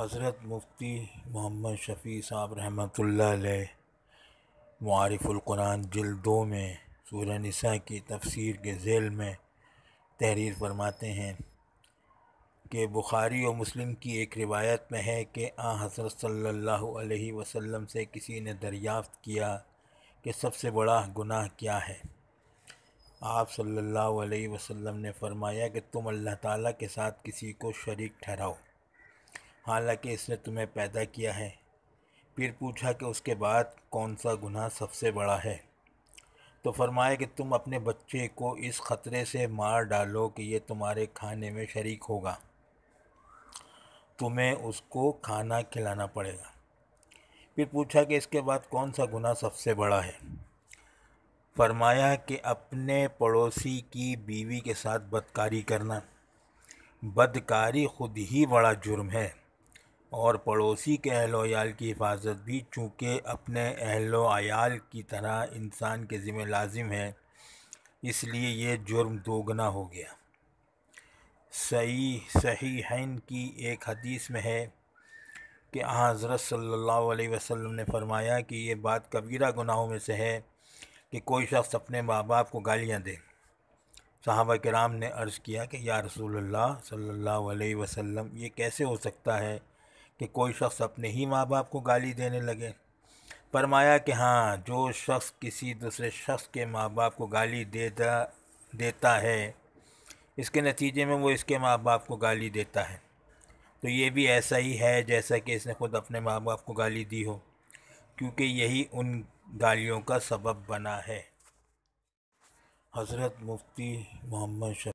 हज़रत मुफ्ती मोहम्मद शफ़ी साहब रहमत जल दो में सूर्य निसा की तफसीर के झेल में तहरीर फरमाते हैं कि बुखारी और मुस्लिम की एक रिवायत में है कि आ हज़रत सल्लल्लाहु अलैहि वसल्लम से किसी ने दरियाफ़त किया कि सबसे बड़ा गुनाह क्या है आप सल्लल्लाहु अलैहि वसल्लम ने फरमाया कि तुम अल्लाह ताला के साथ किसी को शरीक ठहराओ हालांकि इसने तुम्हें पैदा किया है फिर पूछा कि उसके बाद कौन सा गुनाह सबसे बड़ा है तो फरमाया कि तुम अपने बच्चे को इस ख़तरे से मार डालो कि ये तुम्हारे खाने में शरीक होगा तुम्हें उसको खाना खिलाना पड़ेगा फिर पूछा कि इसके बाद कौन सा गुनाह सबसे बड़ा है फरमाया कि अपने पड़ोसी की बीवी के साथ बदकारी करना बदकारी खुद ही बड़ा जुर्म है और पड़ोसी के अहल की हिफाजत भी चूँकि अपने अहलोयाल की तरह इंसान के ज़िम्मे लाजिम है इसलिए ये जुर्म दोगुना हो गया सही सही हैन की एक हदीस में है कि हज़रत सल्लल्लाहु अलैहि वसल्लम ने फरमाया कि ये बात कबीरा गुनाहों में से है कि कोई शख्स अपने माँ बाप को गालियाँ दे साहबा कराम ने अर्ज़ किया कि या रसूल सल्लल्लाहु अलैहि वसल्लम ये कैसे हो सकता है कि कोई शख्स अपने ही माँ बाप को गाली देने लगे फरमाया कि हाँ जो शख्स किसी दूसरे शख्स के माँ बाप को गाली देता देता है इसके नतीजे में वो इसके माँ बाप को गाली देता है तो ये भी ऐसा ही है जैसा कि इसने ख़ुद अपने माँ बाप को गाली दी हो क्योंकि यही उन गालियों का सबब बना है हज़रत मुफ्ती मोहम्मद